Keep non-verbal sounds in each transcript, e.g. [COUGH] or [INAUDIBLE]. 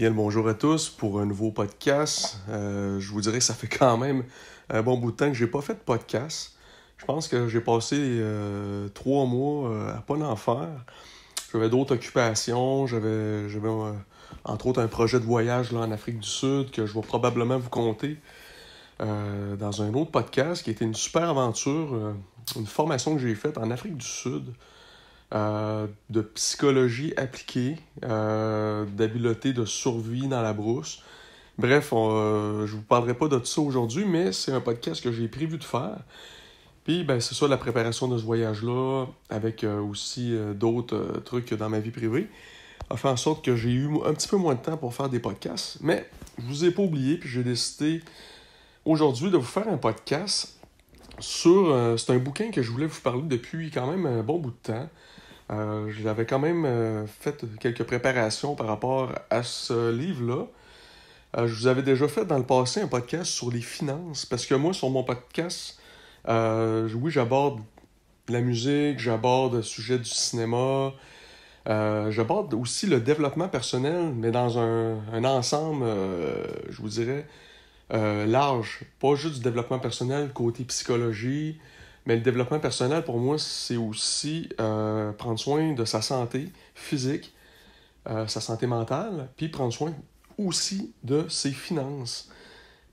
Bien le bonjour à tous pour un nouveau podcast. Euh, je vous dirais que ça fait quand même un bon bout de temps que je n'ai pas fait de podcast. Je pense que j'ai passé euh, trois mois euh, à pas en faire. J'avais d'autres occupations, j'avais entre autres un projet de voyage en Afrique du Sud que je vais probablement vous compter dans un autre podcast qui était une super aventure, une formation que j'ai faite en Afrique du Sud. Euh, de psychologie appliquée, euh, d'habileté de survie dans la brousse. Bref, on, euh, je vous parlerai pas de tout ça aujourd'hui, mais c'est un podcast que j'ai prévu de faire. Puis, ben, c'est ça, la préparation de ce voyage-là, avec aussi d'autres trucs dans ma vie privée, a fait en sorte que j'ai eu un petit peu moins de temps pour faire des podcasts. Mais je vous ai pas oublié, puis j'ai décidé aujourd'hui de vous faire un podcast sur... c'est un bouquin que je voulais vous parler depuis quand même un bon bout de temps. Euh, j'avais quand même euh, fait quelques préparations par rapport à ce livre-là. Euh, je vous avais déjà fait dans le passé un podcast sur les finances, parce que moi, sur mon podcast, oui, j'aborde la musique, j'aborde le sujet du cinéma, j'aborde aussi le développement personnel, mais dans un ensemble, je vous dirais, large. Pas juste du développement personnel, côté psychologie, mais le développement personnel, pour moi, c'est aussi euh, prendre soin de sa santé physique, euh, sa santé mentale, puis prendre soin aussi de ses finances.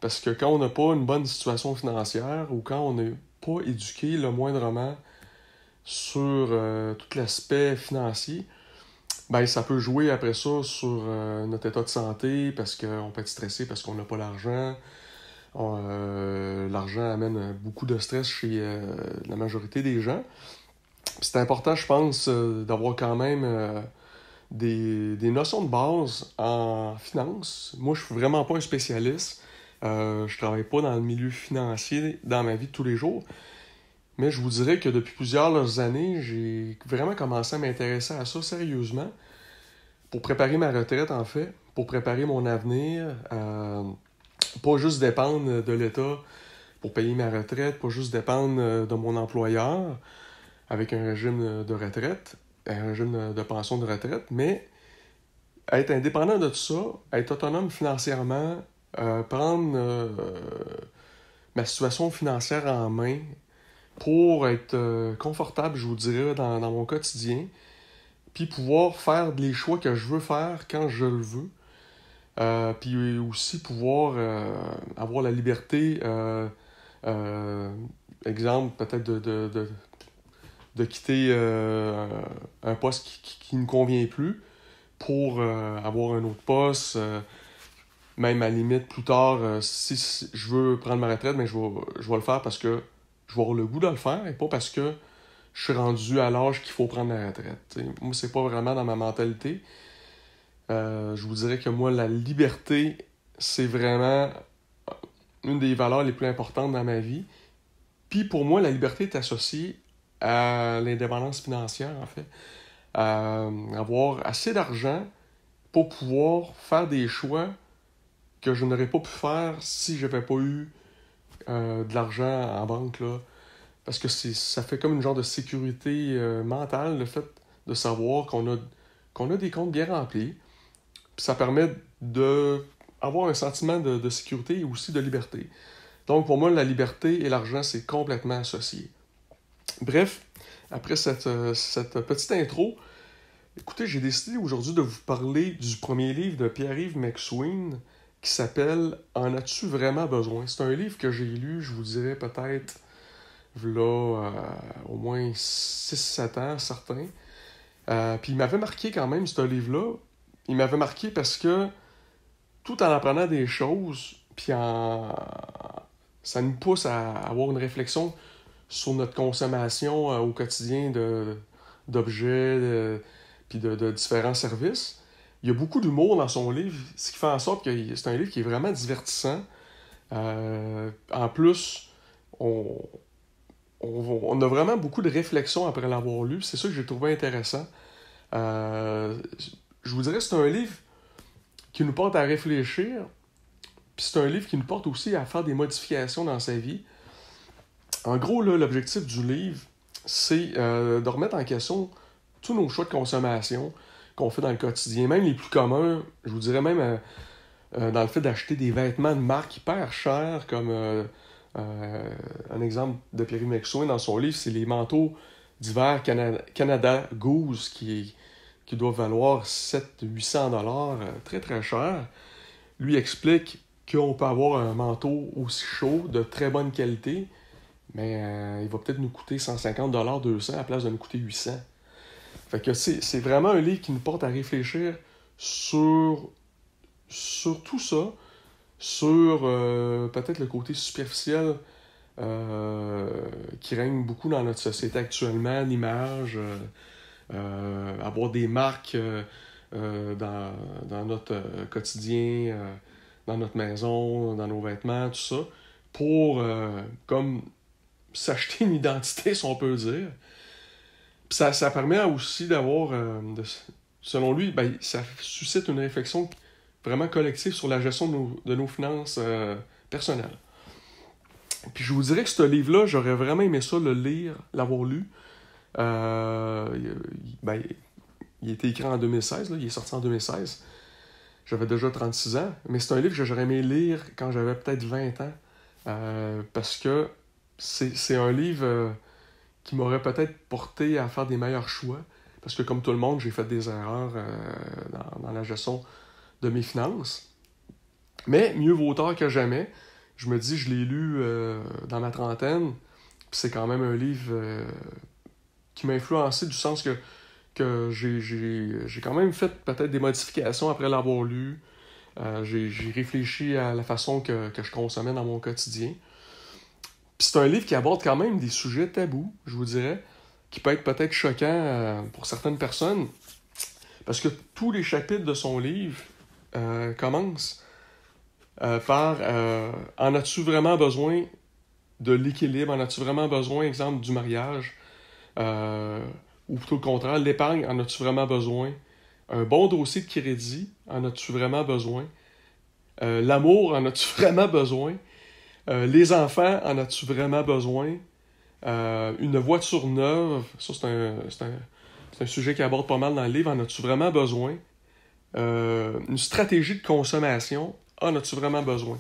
Parce que quand on n'a pas une bonne situation financière ou quand on n'est pas éduqué le moindrement sur euh, tout l'aspect financier, ben, ça peut jouer après ça sur notre état de santé parce qu'on peut être stressé parce qu'on n'a pas l'argent, euh, l'argent amène beaucoup de stress chez euh, la majorité des gens. C'est important, je pense, euh, d'avoir quand même des, notions de base en finance. Moi, je ne suis vraiment pas un spécialiste. je ne travaille pas dans le milieu financier dans ma vie de tous les jours. Mais je vous dirais que depuis plusieurs années, j'ai vraiment commencé à m'intéresser à ça sérieusement pour préparer ma retraite, en fait, pour préparer mon avenir. Pas juste dépendre euh, de l'État pour payer ma retraite, pas juste dépendre euh, de mon employeur avec un régime euh, de retraite, un régime de pension de retraite, mais être indépendant de tout ça, être autonome financièrement, prendre ma situation financière en main pour être confortable, je vous dirais, dans, mon quotidien, puis pouvoir faire les choix que je veux faire quand je le veux, euh, puis aussi pouvoir euh, avoir la liberté, euh, exemple, peut-être de, quitter un poste qui, qui, ne convient plus pour avoir un autre poste. même à limite, plus tard, si, je veux prendre ma retraite, mais je vais, le faire parce que je vais avoir le goût de le faire et pas parce que je suis rendu à l'âge qu'il faut prendre la retraite. Moi, Moi, c'est pas vraiment dans ma mentalité. Euh, je vous dirais que moi, la liberté, c'est vraiment une des valeurs les plus importantes dans ma vie. Puis pour moi, la liberté est associée à l'indépendance financière, en fait. À euh, avoir assez d'argent pour pouvoir faire des choix que je n'aurais pas pu faire si je n'avais pas eu euh, de l'argent en banque. Là. Parce que ça fait comme une genre de sécurité mentale, le fait de savoir qu'on a, qu'on a des comptes bien remplis, ça permet d'avoir un sentiment de, sécurité et aussi de liberté. Donc pour moi, la liberté et l'argent, c'est complètement associé. Bref, après cette, euh, petite intro, écoutez, j'ai décidé aujourd'hui de vous parler du premier livre de Pierre-Yves McSween qui s'appelle En as-tu vraiment besoin? C'est un livre que j'ai lu, je vous dirais peut-être là euh, au moins 6-7 ans, certains. Euh, puis il m'avait marqué quand même ce livre-là il m'avait marqué parce que tout en apprenant des choses, puis en... ça nous pousse à avoir une réflexion sur notre consommation euh, au quotidien d'objets, puis de, différents services. Il y a beaucoup d'humour dans son livre, ce qui fait en sorte que c'est un livre qui est vraiment divertissant. Euh, en plus, on, on, a vraiment beaucoup de réflexions après l'avoir lu. C'est ça que j'ai trouvé intéressant. Euh, je vous dirais, c'est un livre qui nous porte à réfléchir, puis c'est un livre qui nous porte aussi à faire des modifications dans sa vie. En gros, l'objectif du livre, c'est euh, de remettre en question tous nos choix de consommation qu'on fait dans le quotidien, même les plus communs, je vous dirais même euh, euh, dans le fait d'acheter des vêtements de marque hyper chers, comme un exemple de Perry McSwain dans son livre, c'est les manteaux d'hiver Canada, Canada Goose qui est qui doit valoir 700-800 dollars, euh, très très cher, lui explique qu'on peut avoir un manteau aussi chaud, de très bonne qualité, mais euh, il va peut-être nous coûter 150 dollars, 200 à la place de nous coûter 800. Fait que c'est vraiment un livre qui nous porte à réfléchir sur, sur tout ça, sur euh, peut-être le côté superficiel qui règne beaucoup dans notre société actuellement, l'image, euh, avoir des marques euh, euh, dans, dans, notre quotidien, dans notre maison, dans nos vêtements, tout ça, pour comme s'acheter une identité, [LAUGHS] si on peut dire. ça, ça permet aussi d'avoir, selon lui, ben, ça suscite une réflexion vraiment collective sur la gestion de nos, finances personnelles. Puis je vous dirais que ce livre-là, j'aurais vraiment aimé ça le lire, l'avoir lu, euh, il ben, il était écrit en 2016, il est sorti en 2016. J'avais déjà 36 ans, mais c'est un livre que j'aurais aimé lire quand j'avais peut-être 20 ans, euh, parce que c'est un livre euh, qui m'aurait peut-être porté à faire des meilleurs choix, parce que comme tout le monde, j'ai fait des erreurs dans, dans, la gestion de mes finances. Mais mieux vaut tard que jamais. Je me dis, je l'ai lu dans ma trentaine, c'est quand même un livre qui m'a influencé du sens que, que j'ai quand même fait peut-être des modifications après l'avoir lu. Euh, j'ai réfléchi à la façon que, je consommais dans mon quotidien. c'est un livre qui aborde quand même des sujets tabous, je vous dirais, qui peut être peut-être choquant euh, pour certaines personnes, parce que tous les chapitres de son livre euh, commencent par En as-tu vraiment besoin de l'équilibre En as-tu vraiment besoin, exemple, du mariage euh, ou plutôt le contraire, l'épargne, en as-tu vraiment besoin? Un bon dossier de crédit, en as-tu vraiment besoin? Euh, l'amour, en as-tu [LAUGHS] vraiment besoin? Euh, les enfants, en as-tu vraiment besoin? une voiture neuve, ça c'est un, un, un, sujet qui aborde pas mal dans le livre, en as-tu vraiment besoin? une stratégie de consommation, en as-tu vraiment besoin?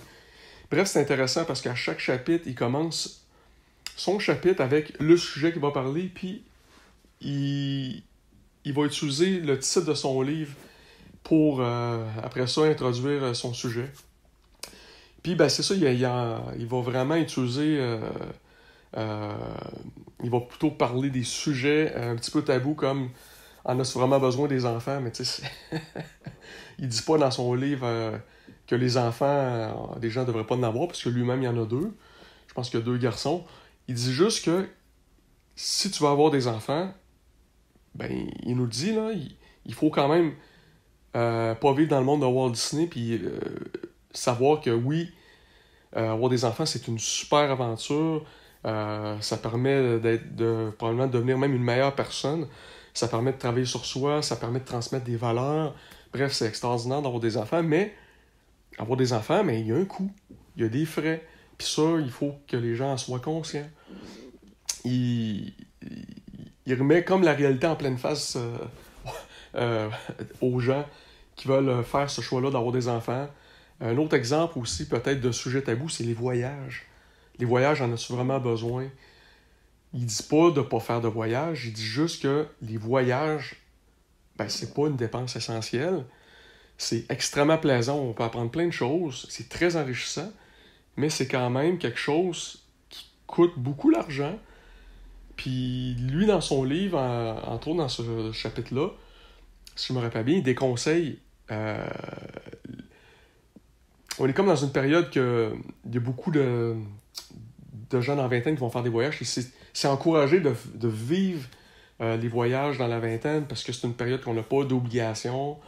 Bref, c'est intéressant parce qu'à chaque chapitre, il commence son chapitre avec le sujet qu'il va parler, puis il, va utiliser le titre de son livre pour, euh, après ça, introduire euh, son sujet. Puis, ben, c'est ça, il, va vraiment utiliser... Euh, il va plutôt parler des sujets un petit peu tabous comme on a vraiment besoin des enfants, mais tu sais, [LAUGHS] il dit pas dans son livre que les enfants, des gens devraient pas en avoir, parce que lui-même, il y en a deux. Je pense qu'il y a deux garçons. Il dit juste que si tu veux avoir des enfants, ben, il nous le dit, là, il, faut quand même euh, pas vivre dans le monde de Walt Disney, puis euh, savoir que oui, euh, avoir des enfants, c'est une super aventure. ça permet d'être de devenir même une meilleure personne. Ça permet de travailler sur soi, ça permet de transmettre des valeurs. Bref, c'est extraordinaire d'avoir des enfants, mais avoir des enfants, mais ben, il y a un coût, il y a des frais. Puis ça, il faut que les gens en soient conscients il, remet comme la réalité en pleine face euh, [LAUGHS] euh, aux gens qui veulent euh, faire ce choix-là d'avoir des enfants. Un autre exemple aussi, peut-être, de sujet tabou, c'est les voyages. Les voyages, en a tu vraiment besoin? Il dit pas de ne pas faire de voyage, il dit juste que les voyages, ben, c'est pas une dépense essentielle. C'est extrêmement plaisant, on peut apprendre plein de choses, c'est très enrichissant, mais c'est quand même quelque chose coûte beaucoup l'argent. Puis lui, dans son livre, en, entre autres dans ce chapitre-là, si je me rappelle bien, il déconseille. Euh, on est comme dans une période que il y a beaucoup de, de jeunes en vingtaine qui vont faire des voyages. C'est encouragé de, vivre euh, les voyages dans la vingtaine parce que c'est une période qu'on n'a pas d'obligations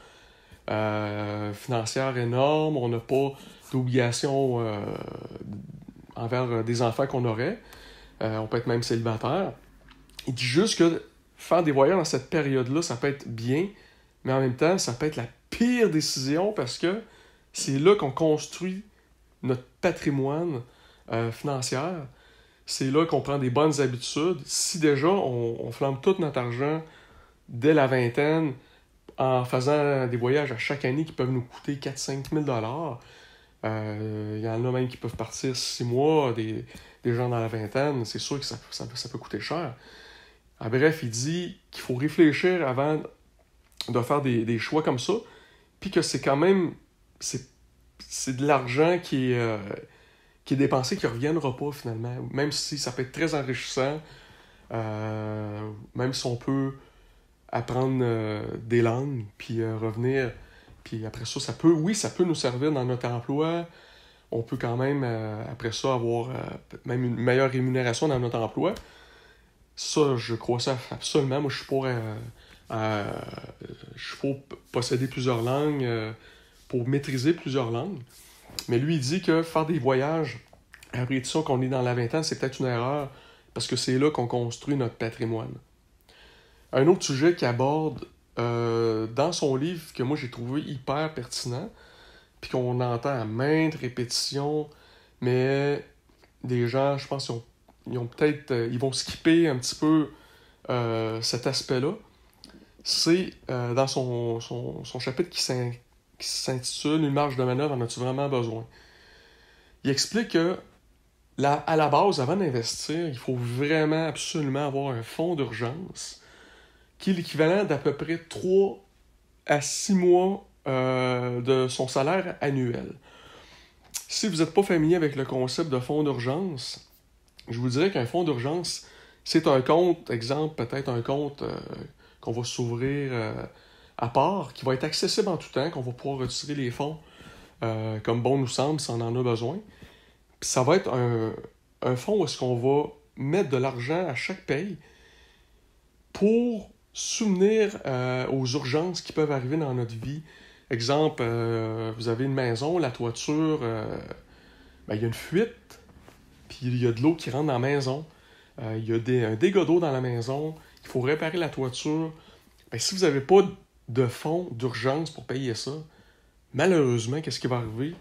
euh, financières énormes, on n'a pas d'obligations euh, envers euh, des enfants qu'on aurait. Euh, on peut être même célibataire. Il dit juste que faire des voyages dans cette période-là, ça peut être bien, mais en même temps, ça peut être la pire décision parce que c'est là qu'on construit notre patrimoine euh, financier. C'est là qu'on prend des bonnes habitudes. Si déjà on, on, flambe tout notre argent dès la vingtaine en faisant des voyages à chaque année qui peuvent nous coûter 4-5 000 euh, il y en a même qui peuvent partir six mois, des, gens dans la vingtaine, c'est sûr que ça, peut coûter cher. Ah, bref, il dit qu'il faut réfléchir avant de faire des, choix comme ça, puis que c'est quand même c'est de l'argent qui, euh, qui est dépensé, qui ne reviendra pas finalement, même si ça peut être très enrichissant, euh, même si on peut apprendre des langues, puis revenir puis après ça, ça peut, oui, ça peut nous servir dans notre emploi. On peut quand même, euh, après ça, avoir euh, même une meilleure rémunération dans notre emploi. Ça, je crois ça absolument. Moi, je suis pour, euh, je suis posséder plusieurs langues, pour maîtriser plusieurs langues. Mais lui, il dit que faire des voyages, à ça, qu'on est dans la vingtaine, c'est peut-être une erreur, parce que c'est là qu'on construit notre patrimoine. Un autre sujet qui aborde euh, dans son livre que moi j'ai trouvé hyper pertinent, puis qu'on entend à maintes répétitions, mais des gens, je pense, ils ont, peut euh, ils vont skipper un petit peu euh, cet aspect-là. C'est dans son, chapitre qui s'intitule Une marge de manœuvre, en as-tu vraiment besoin Il explique que à la base, avant d'investir, il faut vraiment absolument avoir un fonds d'urgence qui est l'équivalent d'à peu près 3 à 6 mois euh, de son salaire annuel. Si vous n'êtes pas familier avec le concept de fonds d'urgence, je vous dirais qu'un fonds d'urgence, c'est un compte, exemple, peut-être un compte euh, qu'on va s'ouvrir euh, à part, qui va être accessible en tout temps, qu'on va pouvoir retirer les fonds comme bon nous semble, si on en a besoin. Puis ça va être un, un fonds où est-ce qu'on va mettre de l'argent à chaque paye pour souvenir euh, aux urgences qui peuvent arriver dans notre vie. Exemple, euh, vous avez une maison, la toiture, euh, ben, il y a une fuite, puis il y a de l'eau qui rentre dans la maison, il y a des, un dégât d'eau dans la maison, il faut réparer la toiture. Ben, si vous n'avez pas de fonds d'urgence pour payer ça, malheureusement, qu'est-ce qui va arriver?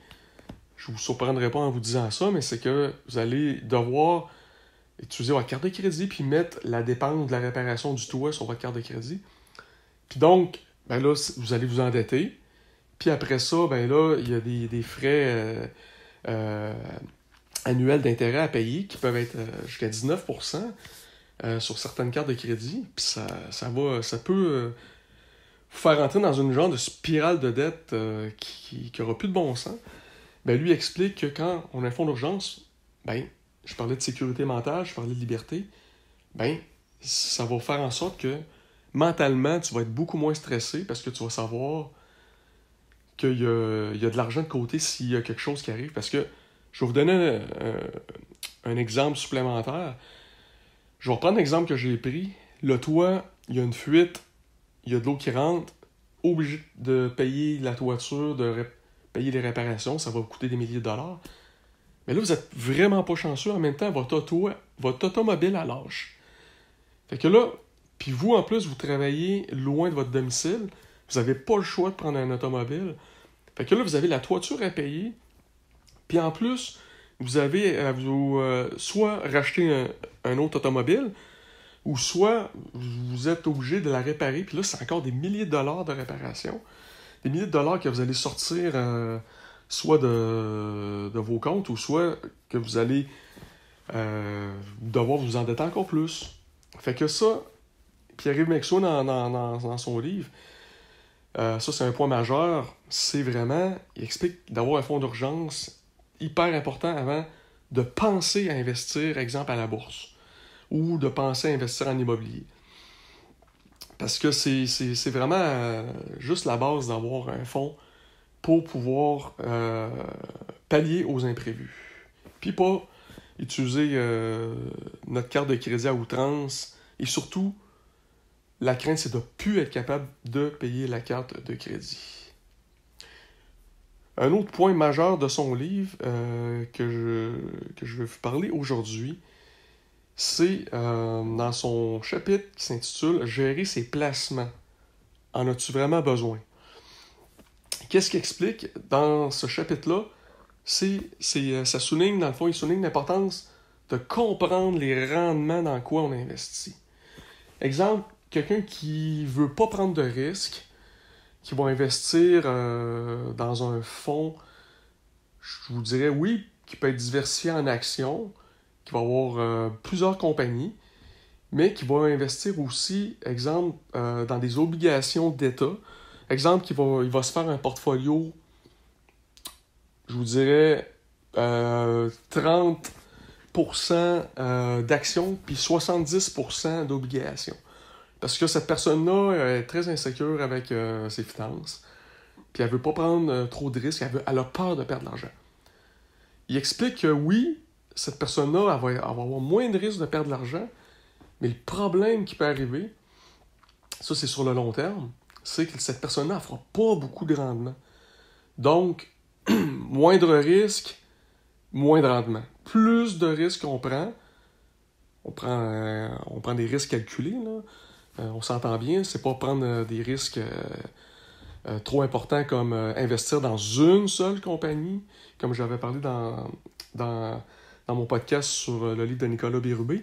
Je ne vous surprendrai pas en vous disant ça, mais c'est que vous allez devoir utiliser votre carte de crédit, puis mettre la dépense de la réparation du toit sur votre carte de crédit. Puis donc, ben là, vous allez vous endetter. Puis après ça, ben là, il y a des, frais euh, euh, annuels d'intérêt à payer qui peuvent être euh, jusqu'à 19 sur certaines cartes de crédit. Puis ça, va, ça peut vous faire entrer dans une genre de spirale de dette qui n'aura plus de bon sens. Ben lui explique que quand on a un fonds d'urgence, ben je parlais de sécurité mentale, je parlais de liberté, ben, ça va faire en sorte que mentalement, tu vas être beaucoup moins stressé parce que tu vas savoir qu'il y, a, de l'argent de côté s'il y a quelque chose qui arrive. Parce que je vais vous donner un, un exemple supplémentaire. Je vais reprendre l'exemple que j'ai pris. Le toit, il y a une fuite, il y a de l'eau qui rentre, obligé de payer la toiture, de payer les réparations, ça va vous coûter des milliers de dollars. Mais là, vous n'êtes vraiment pas chanceux. En même temps, votre votre automobile, à lâche. Fait que là, puis vous, en plus, vous travaillez loin de votre domicile. Vous n'avez pas le choix de prendre un automobile. Fait que là, vous avez la toiture à payer. Puis en plus, vous avez vous euh, soit racheter un, autre automobile, ou soit vous êtes obligé de la réparer. Puis là, c'est encore des milliers de dollars de réparation. Des milliers de dollars que vous allez sortir. Euh, soit de, vos comptes ou soit que vous allez euh, devoir vous endetter encore plus. Fait que ça, Pierre-Yves dans, son livre, euh, ça c'est un point majeur, c'est vraiment, il explique d'avoir un fonds d'urgence hyper important avant de penser à investir, exemple, à la bourse ou de penser à investir en immobilier. Parce que c'est vraiment euh, juste la base d'avoir un fonds pour pouvoir euh, pallier aux imprévus. Puis pas utiliser euh, notre carte de crédit à outrance. Et surtout, la crainte, c'est de ne plus être capable de payer la carte de crédit. Un autre point majeur de son livre euh, que, je, que je vous parler aujourd'hui, c'est dans son chapitre qui s'intitule Gérer ses placements. En as-tu vraiment besoin qu'est-ce qu'il explique dans ce chapitre-là? C'est, euh, ça souligne, dans le fond, il souligne l'importance de comprendre les rendements dans quoi on investit. Exemple, quelqu'un qui ne veut pas prendre de risque, qui va investir euh, dans un fonds, je vous dirais oui, qui peut être diversifié en actions, qui va avoir euh, plusieurs compagnies, mais qui va investir aussi, exemple, dans des obligations d'État, Exemple, il va, il va se faire un portfolio, je vous dirais, 30% euh, euh, d'actions puis 70% d'obligations. Parce que cette personne-là est très insécure avec euh, ses finances, puis elle veut pas prendre trop de risques, elle, a peur de perdre de l'argent. Il explique que oui, cette personne-là va, avoir moins de risques de perdre de l'argent, mais le problème qui peut arriver, ça c'est sur le long terme, c'est que cette personne-là ne fera pas beaucoup de rendement. Donc, [CLEARS THROAT] moindre risque, moins de rendement. Plus de risques on prend, on prend, euh, on prend des risques calculés, là. Euh, on s'entend bien, c'est pas prendre euh, des risques trop importants comme investir dans une seule compagnie, comme j'avais parlé dans, dans, dans, mon podcast sur le livre de Nicolas Bérubé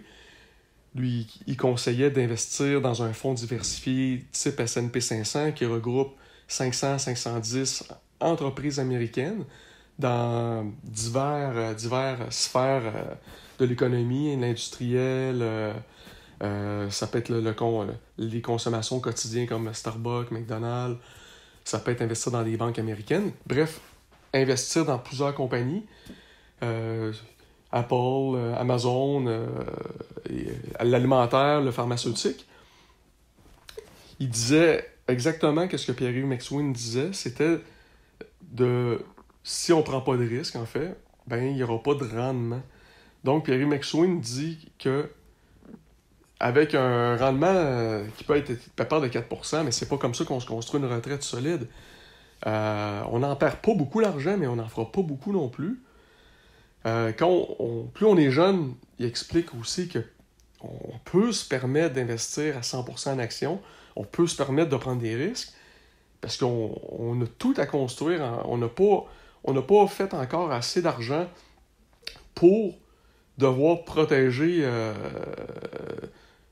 lui, il conseillait d'investir dans un fonds diversifié type S&P 500 qui regroupe 500-510 entreprises américaines dans divers, euh, divers sphères euh, de l'économie, l'industriel, euh, ça peut être le, con, les consommations quotidiennes comme Starbucks, McDonald's, ça peut être investir dans des banques américaines. Bref, investir dans plusieurs compagnies. Apple, euh, Amazon, euh, euh, l'alimentaire, le pharmaceutique. Il disait exactement ce que Pierre-Yves McSween disait, c'était de si on prend pas de risque, en fait, ben il n'y aura pas de rendement. Donc Pierre-Yves McSween dit que avec un rendement qui peut être pas de 4 mais c'est pas comme ça qu'on se construit une retraite solide. on n'en perd pas beaucoup l'argent, mais on n'en fera pas beaucoup non plus. Euh, plus on est jeune, il explique aussi que on peut se permettre d'investir à 100% en actions, on peut se permettre de prendre des risques, parce qu'on a tout à construire, on n'a pas, fait encore assez d'argent pour devoir protéger euh,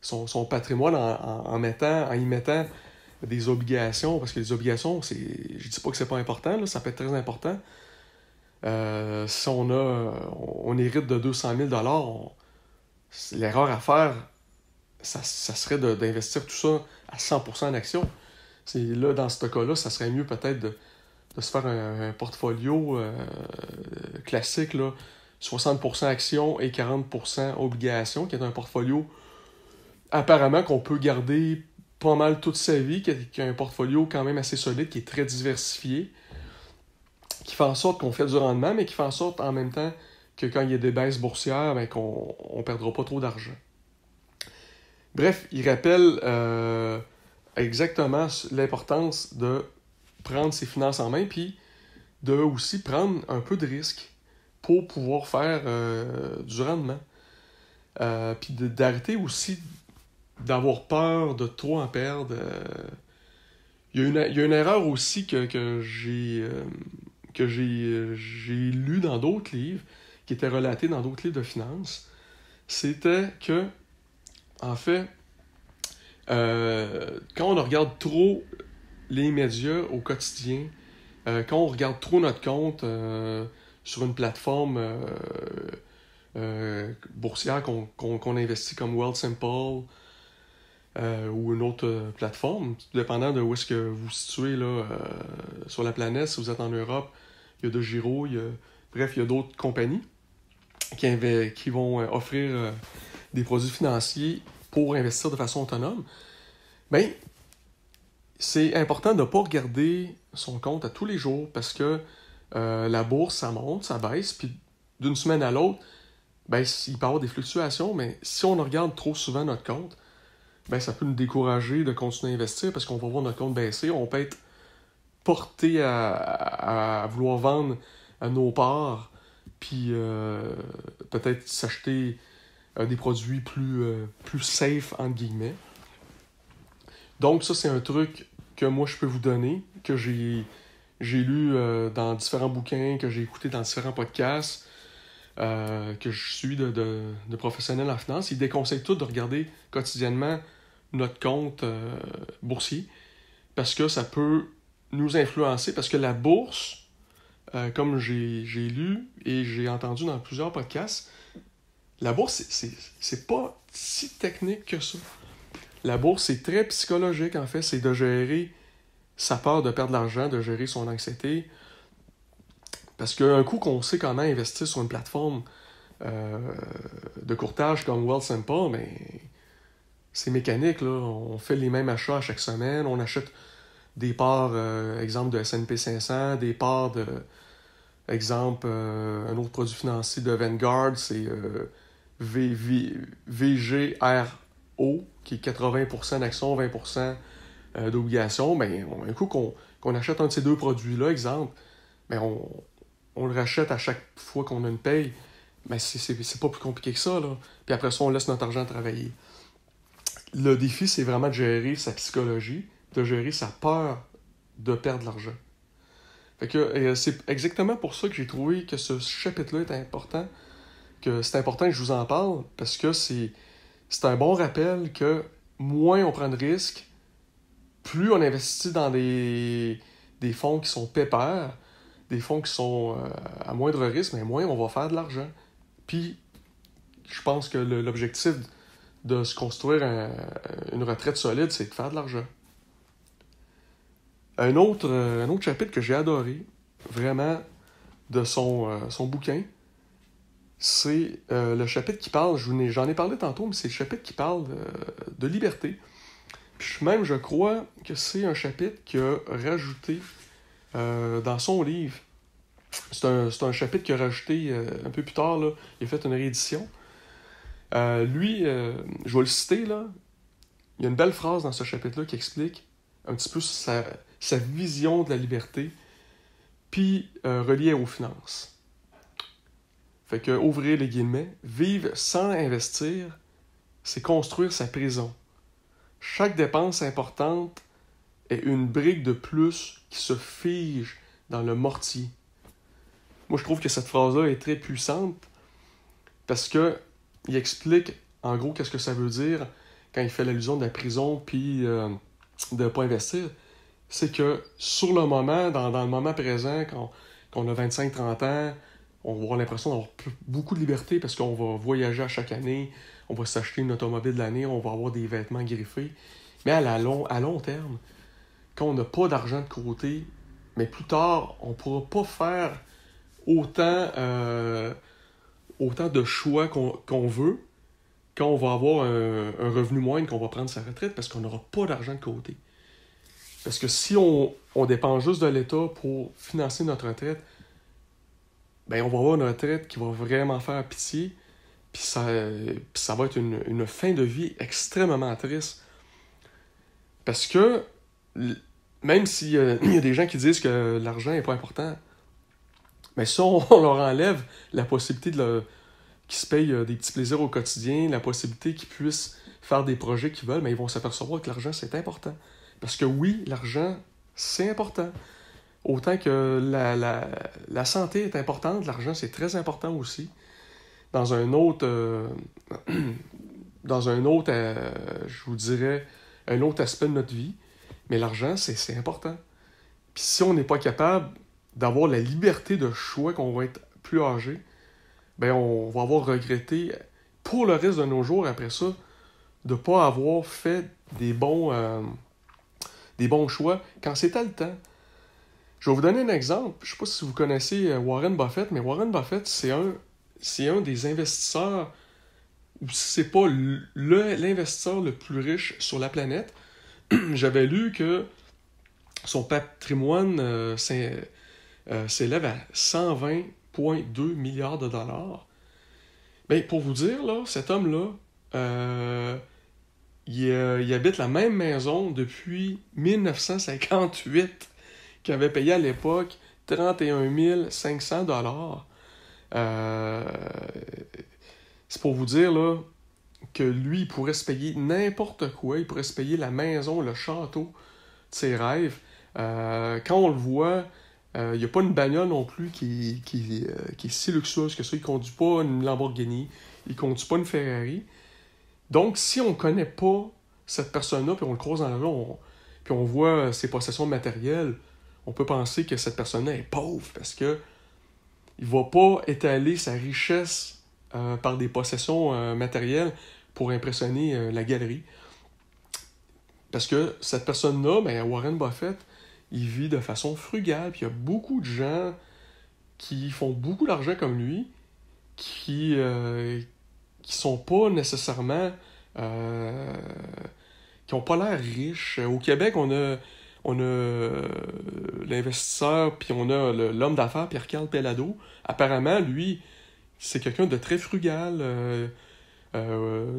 son, patrimoine en, mettant, en y mettant des obligations, parce que les obligations, je ne dis pas que c'est pas important, ça peut être très important, euh, si on a, euh, on, hérite de 200 000 dollars, l'erreur à faire, ça, serait d'investir tout ça à 100% en actions. là, dans ce cas-là, ça serait mieux peut-être de, se faire un, portfolio euh, classique, 60% actions et 40% obligations, qui est un portfolio apparemment qu'on peut garder pas mal toute sa vie, qui est un portfolio quand même assez solide, qui est très diversifié, qui fait en sorte qu'on fait du rendement, mais qui fait en sorte en même temps que quand il y a des baisses boursières, ben, qu'on ne perdra pas trop d'argent. Bref, il rappelle euh, exactement l'importance de prendre ses finances en main, puis de aussi prendre un peu de risque pour pouvoir faire euh, du rendement. Euh, puis d'arrêter aussi d'avoir peur de trop en perdre. Il y, a une, erreur aussi que j'ai que j'ai lu dans d'autres livres, qui étaient relatés dans d'autres livres de finances, c'était que, en fait, euh, quand on regarde trop les médias au quotidien, euh, quand on regarde trop notre compte euh, sur une plateforme boursière qu'on investit comme World Simple ou une autre plateforme, dépendant de où est-ce que vous vous situez là, sur la planète, si vous êtes en Europe, il y a De Giro, bref, il y a d'autres compagnies qui, qui vont euh, offrir euh, des produits financiers pour investir de façon autonome. Bien, c'est important de ne pas regarder son compte à tous les jours parce que euh, la bourse, ça monte, ça baisse, puis d'une semaine à l'autre, ben, il peut y avoir des fluctuations, mais si on regarde trop souvent notre compte, ben, ça peut nous décourager de continuer à investir parce qu'on va voir notre compte baisser, on peut être porter à, vouloir vendre nos parts, puis euh, peut-être s'acheter euh, des produits plus, euh, plus safe, entre guillemets. Donc ça, c'est un truc que moi, je peux vous donner, que j'ai, lu dans différents bouquins, que j'ai écouté dans différents podcasts, que je suis de, de, professionnels en finance. Ils déconseillent tout de regarder quotidiennement notre compte boursier, parce que ça peut nous influencer parce que la bourse, euh, comme j'ai lu et j'ai entendu dans plusieurs podcasts, la bourse, c'est pas si technique que ça. La bourse, c'est très psychologique, en fait. C'est de gérer sa peur de perdre de l'argent, de gérer son anxiété. Parce qu'un coup qu'on sait comment investir sur une plateforme euh, de courtage comme World mais ben, c'est mécanique, là. On fait les mêmes achats à chaque semaine, on achète des parts, euh, exemple, de S&P 500, des parts de, exemple, euh, un autre produit financier de Vanguard, c'est euh, VGRO, qui est 80% d'actions, 20% d'obligations. Mais un coup qu'on achète un de ces deux produits-là, exemple, mais on, le rachète à chaque fois qu'on a une paye, mais c'est pas plus compliqué que ça. Là. Puis après ça, on laisse notre argent travailler. Le défi, c'est vraiment de gérer sa psychologie de gérer sa peur de perdre l'argent. Euh, c'est exactement pour ça que j'ai trouvé que ce chapitre-là est important, que c'est important que je vous en parle, parce que c'est, un bon rappel que moins on prend de risques, plus on investit dans des, des fonds qui sont pépères, des fonds qui sont euh, à moindre risque, mais moins on va faire de l'argent. Puis, je pense que l'objectif de se construire une retraite solide, c'est de faire de l'argent. Un autre, euh, autre chapitre que j'ai adoré, vraiment, de son, euh, son bouquin, c'est euh, le chapitre qui parle, j'en ai, parlé tantôt, mais c'est le chapitre qui parle de liberté. Puis même, je crois que c'est un chapitre qu'il a rajouté dans son livre. C'est un, chapitre qu'il a rajouté un peu plus tard, là. il a fait une réédition. lui, je vais le citer, là. il y a une belle phrase dans ce chapitre-là qui explique un petit peu sa, sa vision de la liberté, puis euh, relié aux finances. Fait que, ouvrir les guillemets, vivre sans investir, c'est construire sa prison. Chaque dépense importante est une brique de plus qui se fige dans le mortier. Moi, je trouve que cette phrase-là est très puissante parce que il explique en gros qu'est-ce que ça veut dire quand il fait l'allusion de la prison puis euh, de ne pas investir c'est que sur le moment, dans, le moment présent, quand, on a 25-30 ans, on va avoir l'impression d'avoir beaucoup de liberté parce qu'on va voyager à chaque année, on va s'acheter une automobile de l'année, on va avoir des vêtements griffés. Mais à, long, terme, quand on n'a pas d'argent de côté, mais plus tard, on ne pourra pas faire autant, euh, autant de choix qu'on veut quand on va avoir un, un revenu moindre, qu'on va prendre sa retraite parce qu'on n'aura pas d'argent de côté. Parce que si on, dépend juste de l'État pour financer notre retraite, ben on va avoir une retraite qui va vraiment faire pitié, puis ça, va être une, fin de vie extrêmement triste. Parce que, même s'il [CLEARS THROAT] y a des gens qui disent que l'argent n'est pas important, mais si on, leur enlève la possibilité de qu'ils se payent euh, des petits plaisirs au quotidien, la possibilité qu'ils puissent faire des projets qu'ils veulent, mais ils vont s'apercevoir que l'argent, c'est important. Parce que oui, l'argent, c'est important. Autant que la, la, santé est importante, l'argent, c'est très important aussi. Dans un autre, euh, [CLEARS THROAT] dans un autre euh, je vous dirais, un autre aspect de notre vie, mais l'argent, c'est important. Puis si on n'est pas capable d'avoir la liberté de choix qu'on va être plus âgé, ben on va avoir regretté pour le reste de nos jours après ça de ne pas avoir fait des bons, euh, des bons choix quand c'était le temps. Je vais vous donner un exemple. Je ne sais pas si vous connaissez euh, Warren Buffett, mais Warren Buffett, c'est un, c'est un des investisseurs, ou c'est pas l'investisseur le plus riche sur la planète. [CLEARS THROAT] J'avais lu que son patrimoine euh, euh, s'élève à 120,2 milliards de dollars. Mais ben, pour vous dire, là, cet homme-là, euh, il, habite la même maison depuis 1958 qui avait payé à l'époque 31 500 dollars. Euh, c'est pour vous dire là que lui il pourrait se payer n'importe quoi, il pourrait se payer la maison, le château de ses rêves. Euh, quand on le voit, il n'y a pas une bagnole non plus qui, qui, qui est si luxueuse que ça. Il conduit pas une Lamborghini, il conduit pas une Ferrari. Donc, si on ne connaît pas cette personne-là, puis on le croise dans la rue, puis on voit ses possessions matérielles, on peut penser que cette personne-là est pauvre parce que il va pas étaler sa richesse euh, par des possessions euh, matérielles pour impressionner euh, la galerie. Parce que cette personne-là, ben, Warren Buffett, il vit de façon frugale, puis il y a beaucoup de gens qui font beaucoup d'argent comme lui, qui, qui sont pas nécessairement. Euh, qui n'ont pas l'air riches. Au Québec, on a, on a euh, l'investisseur, puis on a l'homme d'affaires, Pierre-Carl Pellado. Apparemment, lui, c'est quelqu'un de très frugal. Euh,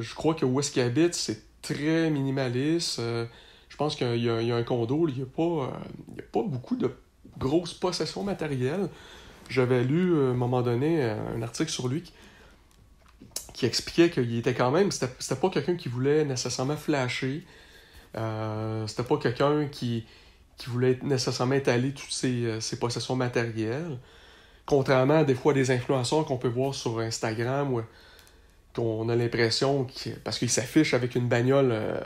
je crois que où est-ce qu'il habite, c'est très minimaliste. je pense qu'il y, a un condo, il n'y a, pas, il a pas beaucoup de grosses possessions matérielles. J'avais lu à un moment donné un article sur lui qui expliquait qu'il était quand même. C'était pas quelqu'un qui voulait nécessairement flasher. Euh, c'était pas quelqu'un qui, qui voulait nécessairement étaler toutes euh, ses, possessions matérielles. Contrairement à des fois des influenceurs qu'on peut voir sur Instagram où qu'on a l'impression que parce qu'ils s'affichent avec une bagnole euh,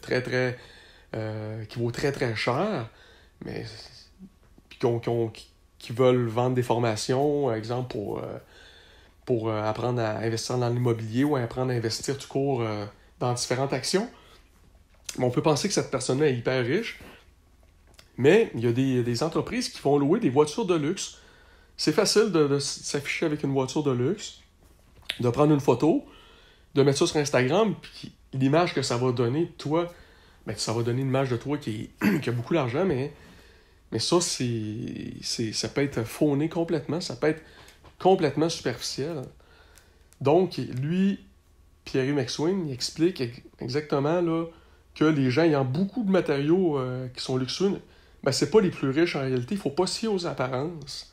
très très qui vaut très très cher, mais qui qu'on veulent vendre des formations, par exemple pour pour euh, apprendre à investir dans l'immobilier ou apprendre à investir du court euh, dans différentes actions. Mais on peut penser que cette personne-là est hyper riche, mais il y a des, entreprises qui vont louer des voitures de luxe. C'est facile de, s'afficher avec une voiture de luxe, de prendre une photo, de mettre ça sur Instagram, puis l'image que ça va donner de toi, ben, ça va donner une image de toi qui, [CLEARS THROAT] a beaucoup d'argent, mais, mais ça, c'est, ça peut être fauné complètement, ça peut être complètement superficiel Donc, lui, Pierre-Yves il explique exactement là, que les gens ayant beaucoup de matériaux euh, qui sont luxueux, mais ben, c'est pas les plus riches en réalité. Il ne faut pas s'y aux apparences.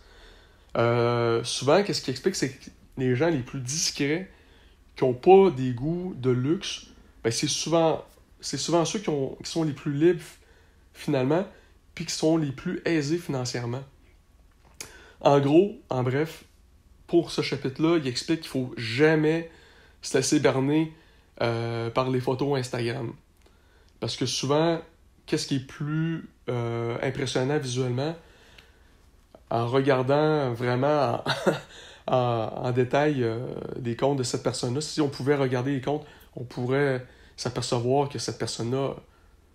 Euh, souvent, qu'est-ce qui explique, c'est que les gens les plus discrets, qui n'ont pas des goûts de luxe, ben, c'est souvent, souvent ceux qui, qui sont les plus libres finalement, puis qui sont les plus aisés financièrement. En gros, en bref, pour ce chapitre-là, il explique qu'il faut jamais se laisser berner euh, par les photos Instagram. Parce que souvent, qu'est-ce qui est plus euh, impressionnant visuellement, en regardant vraiment en, [LAUGHS] détail des euh, comptes de cette personne-là, si on pouvait regarder les comptes, on pourrait s'apercevoir que cette personne-là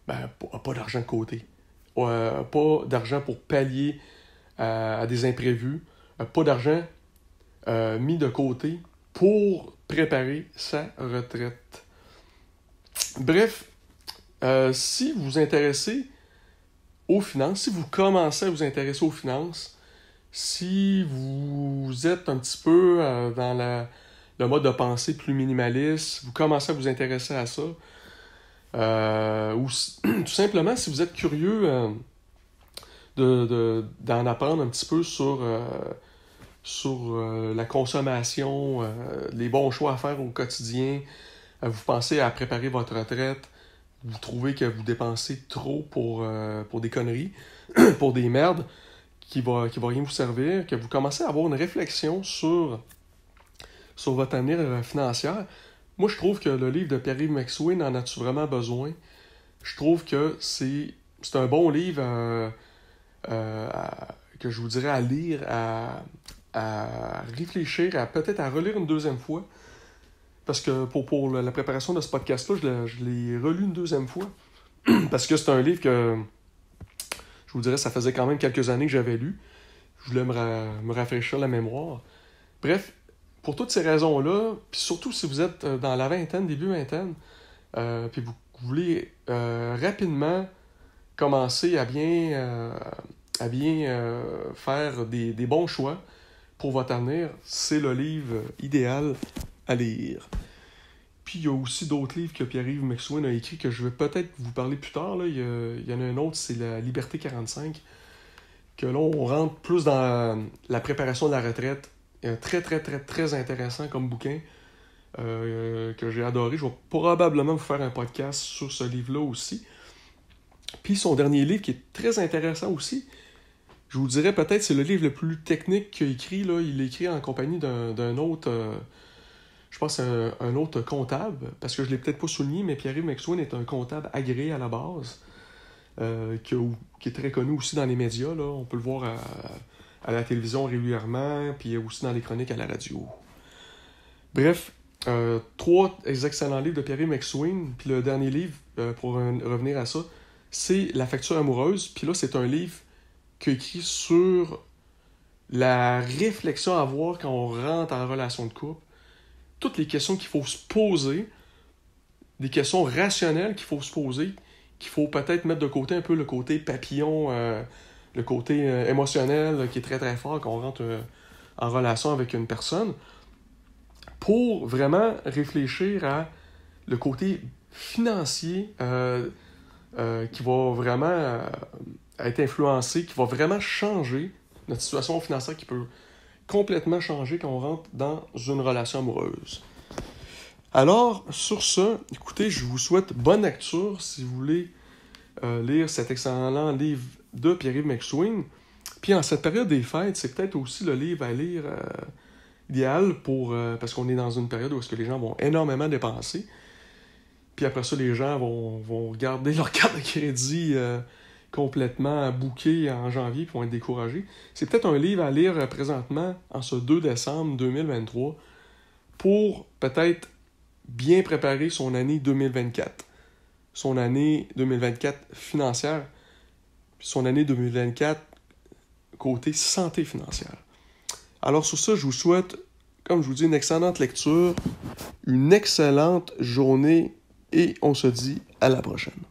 n'a ben, pas d'argent de côté, pas d'argent pour pallier à, des imprévus, pas d'argent euh, mis de côté pour préparer sa retraite. Bref, euh, si vous vous intéressez aux finances, si vous commencez à vous intéresser aux finances, si vous êtes un petit peu euh, dans le mode de pensée plus minimaliste, vous commencez à vous intéresser à ça, ou [CLEARS THROAT] tout simplement si vous êtes curieux d'en apprendre un petit peu sur sur euh, la consommation, euh, les bons choix à faire au quotidien, euh, vous pensez à préparer votre retraite, vous trouvez que vous dépensez trop pour, pour des conneries, [CLEARS THROAT] pour des merdes qui ne qui va rien vous servir, que vous commencez à avoir une réflexion sur, sur votre avenir financier. Moi, je trouve que le livre de Perry yves McSween en a-tu vraiment besoin? Je trouve que c'est c'est un bon livre que je vous dirais à lire à, à réfléchir, à peut-être à relire une deuxième fois. Parce que pour, pour la préparation de ce podcast-là, je l'ai relu une deuxième fois. [CLEARS THROAT] parce que c'est un livre que, je vous dirais, ça faisait quand même quelques années que j'avais lu. Je voulais me, rafraîchir la mémoire. Bref, pour toutes ces raisons-là, puis surtout si vous êtes euh, dans la vingtaine, début vingtaine, euh, puis vous voulez euh, rapidement commencer à bien, à bien faire des, des bons choix, pour votre avenir, c'est le livre idéal à lire. Puis il y a aussi d'autres livres que Pierre-Yves McSween a écrit que je vais peut-être vous parler plus tard. Il, y, en a un autre, c'est La Liberté 45, que là, on rentre plus dans la préparation de la retraite. un euh, très, très, très, très intéressant comme bouquin euh, que j'ai adoré. Je vais probablement vous faire un podcast sur ce livre-là aussi. Puis son dernier livre qui est très intéressant aussi, je vous dirais peut-être c'est le livre le plus technique qu'il a écrit. Là. Il écrit en compagnie d'un autre, euh, je pense, un, autre comptable, parce que je ne l'ai peut-être pas souligné, mais Pierre-Yves est un comptable agréé à la base, euh, qui, est très connu aussi dans les médias. Là. On peut le voir à, la télévision régulièrement, puis aussi dans les chroniques à la radio. Bref, euh, trois excellents livres de Pierre-Yves puis le dernier livre, pour revenir à ça, c'est La facture amoureuse, puis là, c'est un livre écrit sur la réflexion à avoir quand on rentre en relation de couple, toutes les questions qu'il faut se poser, des questions rationnelles qu'il faut se poser, qu'il faut peut-être mettre de côté un peu le côté papillon, euh, le côté euh, émotionnel qui est très très fort quand on rentre euh, en relation avec une personne, pour vraiment réfléchir à le côté financier qui va vraiment être influencé, qui va vraiment changer notre situation financière, qui peut complètement changer quand on rentre dans une relation amoureuse. Alors, sur ce, écoutez, je vous souhaite bonne lecture si vous voulez euh, lire cet excellent livre de Pierre-Yves McSween. Puis en cette période des fêtes, c'est peut-être aussi le livre à lire euh, idéal pour euh, parce qu'on est dans une période où est-ce que les gens vont énormément dépenser. Puis après ça, les gens vont, vont garder [LAUGHS] leur carte de crédit complètement bouqués en janvier pour être découragés. C'est peut-être un livre à lire présentement en ce 2 décembre 2023 pour peut-être bien préparer son année 2024. Son année 2024 financière, son année 2024 côté santé financière. Alors sur ça, je vous souhaite, comme je vous dis, une excellente lecture, une excellente journée et on se dit à la prochaine.